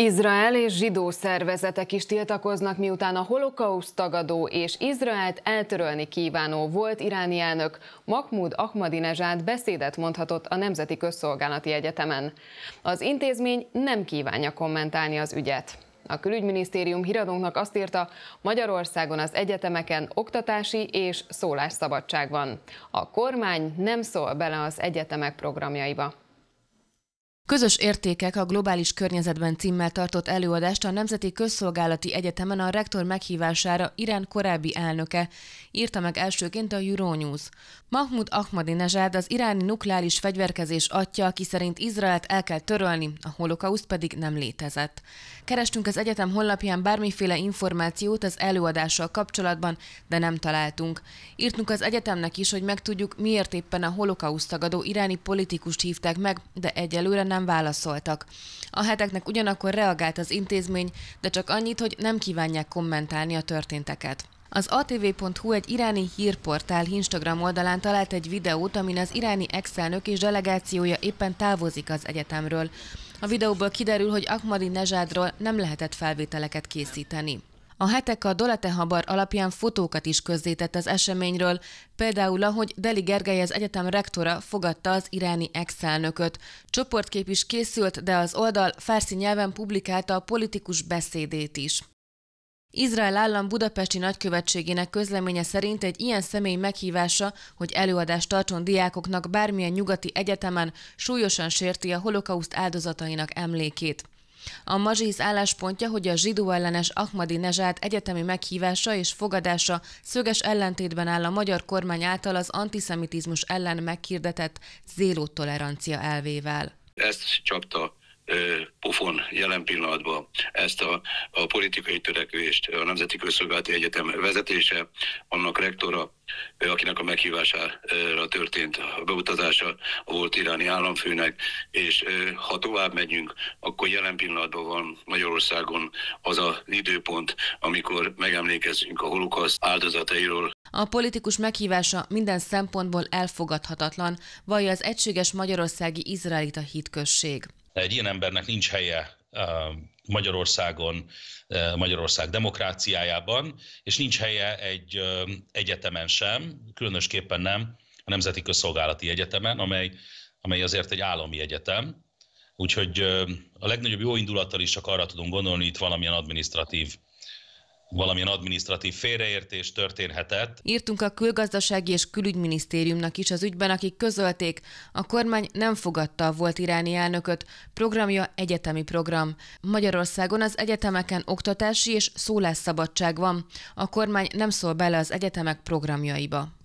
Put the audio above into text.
Izrael és zsidó szervezetek is tiltakoznak, miután a holokauszt tagadó és Izraelt eltörölni kívánó volt iráni elnök Mahmoud Ahmadinejad beszédet mondhatott a Nemzeti Közszolgálati Egyetemen. Az intézmény nem kívánja kommentálni az ügyet. A külügyminisztérium híradónknak azt írta, Magyarországon az egyetemeken oktatási és szólásszabadság van. A kormány nem szól bele az egyetemek programjaiba. Közös értékek a globális környezetben címmel tartott előadást a Nemzeti Közszolgálati Egyetemen a rektor meghívására Irán korábbi elnöke írta meg elsőként a Euronews. Mahmoud Nezsád az iráni nukleáris fegyverkezés atya, aki szerint Izraelt el kell törölni, a holokauszt pedig nem létezett. Kerestünk az egyetem honlapján bármiféle információt az előadással kapcsolatban, de nem találtunk. Írtunk az egyetemnek is, hogy megtudjuk, miért éppen a holokauszt tagadó iráni politikust hívták meg, de egyelőre nem nem válaszoltak. A heteknek ugyanakkor reagált az intézmény, de csak annyit, hogy nem kívánják kommentálni a történteket. Az atv.hu egy iráni hírportál Instagram oldalán talált egy videót, amin az iráni exelnök és delegációja éppen távozik az egyetemről. A videóból kiderül, hogy Nezsádról nem lehetett felvételeket készíteni. A hetek a Dolete Habar alapján fotókat is közzétett az eseményről, például ahogy Deli Gergely az egyetem rektora fogadta az iráni ex-elnököt. Csoportkép is készült, de az oldal fárszi nyelven publikálta a politikus beszédét is. Izrael állam budapesti nagykövetségének közleménye szerint egy ilyen személy meghívása, hogy előadást tartson diákoknak bármilyen nyugati egyetemen, súlyosan sérti a holokauszt áldozatainak emlékét. A mazsiz álláspontja, hogy a zsidó ellenes Nezsát egyetemi meghívása és fogadása szöges ellentétben áll a magyar kormány által az antiszemitizmus ellen meghirdetett zéló tolerancia elvével. Ezt csapta pofon jelen pillanatban ezt a, a politikai törekvést a Nemzeti Közszolgálati Egyetem vezetése, annak rektora, akinek a meghívására történt a beutazása a volt iráni államfőnek, és ha tovább megyünk, akkor jelen pillanatban van Magyarországon az az időpont, amikor megemlékezünk a holokaszt áldozatairól. A politikus meghívása minden szempontból elfogadhatatlan, vagy az egységes magyarországi izraelita hitközség. Egy ilyen embernek nincs helye Magyarországon, Magyarország demokráciájában, és nincs helye egy egyetemen sem, különösképpen nem a Nemzeti Közszolgálati Egyetemen, amely, amely azért egy állami egyetem, Úgyhogy a legnagyobb jó indulattal is csak arra tudunk gondolni, hogy itt valamilyen administratív valamilyen adminisztratív félreértés történhetett. Írtunk a külgazdasági és külügyminisztériumnak is az ügyben, akik közölték, a kormány nem fogadta a volt iráni elnököt, programja egyetemi program. Magyarországon az egyetemeken oktatási és szólásszabadság van, a kormány nem szól bele az egyetemek programjaiba.